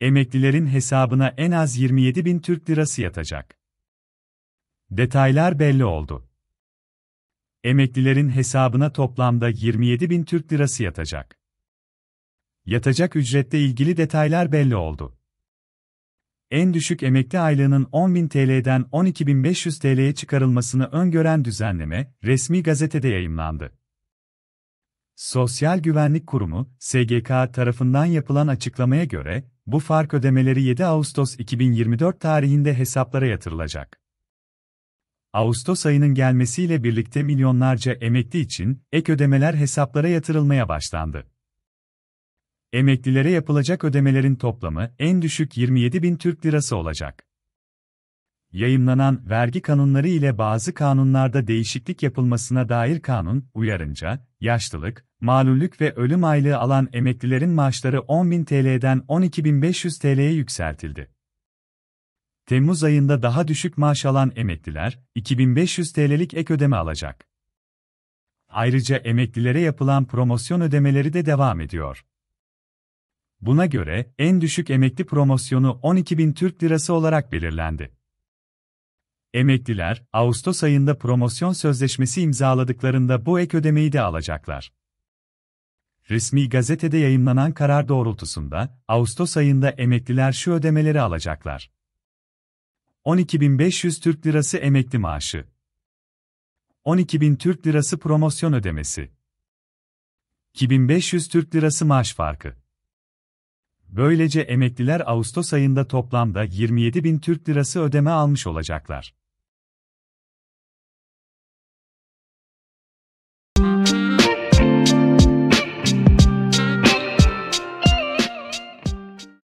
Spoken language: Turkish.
emeklilerin hesabına en az 27 bin Türk lirası yatacak. Detaylar belli oldu. Emeklilerin hesabına toplamda 27 bin Türk lirası yatacak. Yatacak ücrette ilgili detaylar belli oldu. En düşük emekli aylığının 10.000 TL'den 12.500 TL'ye çıkarılmasını öngören düzenleme, resmi gazetede yayımlandı. Sosyal Güvenlik Kurumu, SGK tarafından yapılan açıklamaya göre, bu fark ödemeleri 7 Ağustos 2024 tarihinde hesaplara yatırılacak. Ağustos ayının gelmesiyle birlikte milyonlarca emekli için ek ödemeler hesaplara yatırılmaya başlandı. Emeklilere yapılacak ödemelerin toplamı en düşük 27 bin Türk lirası olacak. Yayınlanan vergi kanunları ile bazı kanunlarda değişiklik yapılmasına dair kanun uyarınca, yaşlılık, malullük ve ölüm aylığı alan emeklilerin maaşları 10.000 TL'den 12.500 TL'ye yükseltildi. Temmuz ayında daha düşük maaş alan emekliler, 2500 TL'lik ek ödeme alacak. Ayrıca emeklilere yapılan promosyon ödemeleri de devam ediyor. Buna göre en düşük emekli promosyonu 12.000 Türk Lirası olarak belirlendi. Emekliler, Ağustos ayında promosyon sözleşmesi imzaladıklarında bu ek ödemeyi de alacaklar. Resmi gazetede yayınlanan karar doğrultusunda, Ağustos ayında emekliler şu ödemeleri alacaklar. 12.500 Türk Lirası emekli maaşı. 12.000 Türk Lirası promosyon ödemesi. 2500 Türk Lirası maaş farkı. Böylece emekliler Ağustos ayında toplamda 27.000 Türk Lirası ödeme almış olacaklar.